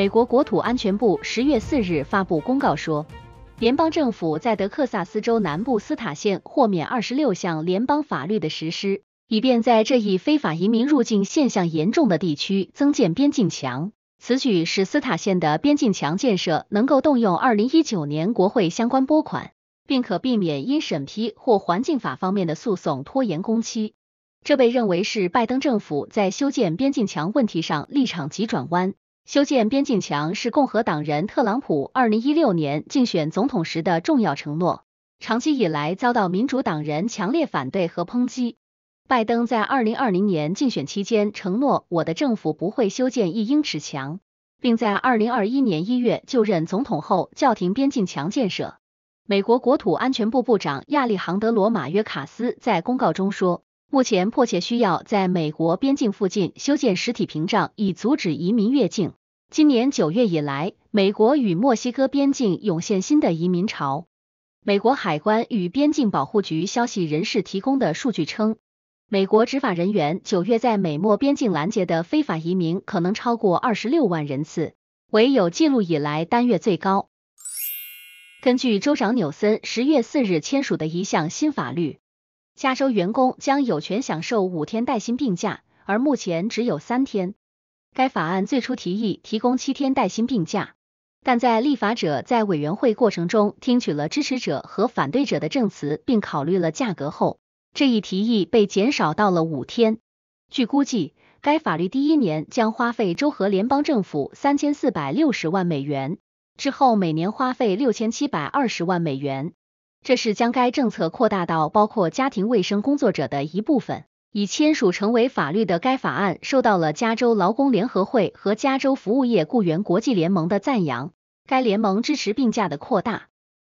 美国国土安全部十月四日发布公告说，联邦政府在德克萨斯州南部斯塔县豁免二十六项联邦法律的实施，以便在这一非法移民入境现象严重的地区增建边境墙。此举使斯塔县的边境墙建设能够动用二零一九年国会相关拨款，并可避免因审批或环境法方面的诉讼拖延工期。这被认为是拜登政府在修建边境墙问题上立场急转弯。修建边境墙是共和党人特朗普二零一六年竞选总统时的重要承诺，长期以来遭到民主党人强烈反对和抨击。拜登在二零二零年竞选期间承诺，我的政府不会修建一英尺墙，并在二零二一年一月就任总统后叫停边境墙建设。美国国土安全部部长亚历杭德罗马约卡斯在公告中说，目前迫切需要在美国边境附近修建实体屏障，以阻止移民越境。今年九月以来，美国与墨西哥边境涌现新的移民潮。美国海关与边境保护局消息人士提供的数据称，美国执法人员九月在美墨边境拦截的非法移民可能超过二十六万人次，为有记录以来单月最高。根据州长纽森十月四日签署的一项新法律，加州员工将有权享受五天带薪病假，而目前只有三天。该法案最初提议提供七天带薪病假，但在立法者在委员会过程中听取了支持者和反对者的证词，并考虑了价格后，这一提议被减少到了五天。据估计，该法律第一年将花费州和联邦政府三千四百六十万美元，之后每年花费六千七百二十万美元。这是将该政策扩大到包括家庭卫生工作者的一部分。已签署成为法律的该法案受到了加州劳工联合会和加州服务业雇员国际联盟的赞扬。该联盟支持病假的扩大。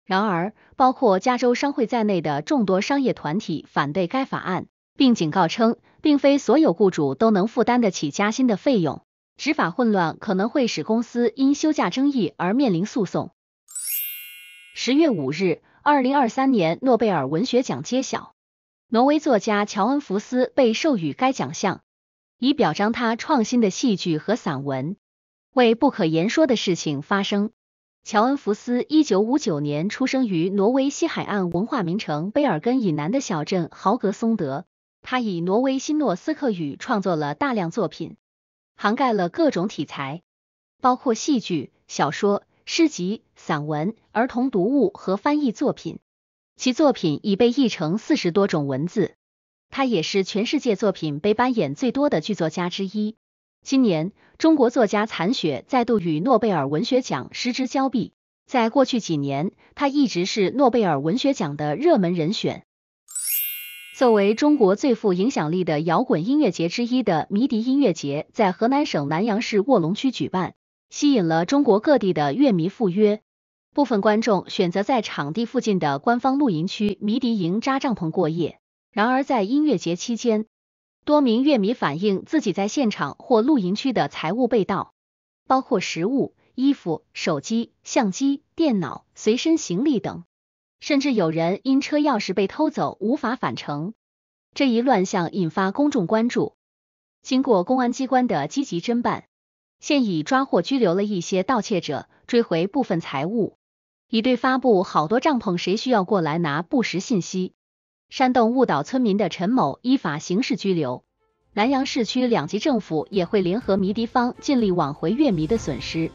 然而，包括加州商会在内的众多商业团体反对该法案，并警告称，并非所有雇主都能负担得起加薪的费用。执法混乱可能会使公司因休假争议而面临诉讼。十月五日，二零二三年诺贝尔文学奖揭晓。挪威作家乔恩·福斯被授予该奖项，以表彰他创新的戏剧和散文。为不可言说的事情发生。乔恩·福斯1959年出生于挪威西海岸文化名城贝尔根以南的小镇豪格松德。他以挪威新诺斯克语创作了大量作品，涵盖了各种题材，包括戏剧、小说、诗集、散文、儿童读物和翻译作品。其作品已被译成四十多种文字，他也是全世界作品被扮演最多的剧作家之一。今年，中国作家残雪再度与诺贝尔文学奖失之交臂。在过去几年，他一直是诺贝尔文学奖的热门人选。作为中国最富影响力的摇滚音乐节之一的迷笛音乐节，在河南省南阳市卧龙区举办，吸引了中国各地的乐迷赴约。部分观众选择在场地附近的官方露营区迷笛营扎帐篷过夜。然而，在音乐节期间，多名乐迷反映自己在现场或露营区的财物被盗，包括食物、衣服、手机、相机、电脑、随身行李等。甚至有人因车钥匙被偷走无法返程。这一乱象引发公众关注。经过公安机关的积极侦办，现已抓获、拘留了一些盗窃者，追回部分财物。已对发布好多帐篷谁需要过来拿不实信息，煽动误导村民的陈某依法刑事拘留。南阳市区两级政府也会联合迷笛方尽力挽回月迷的损失。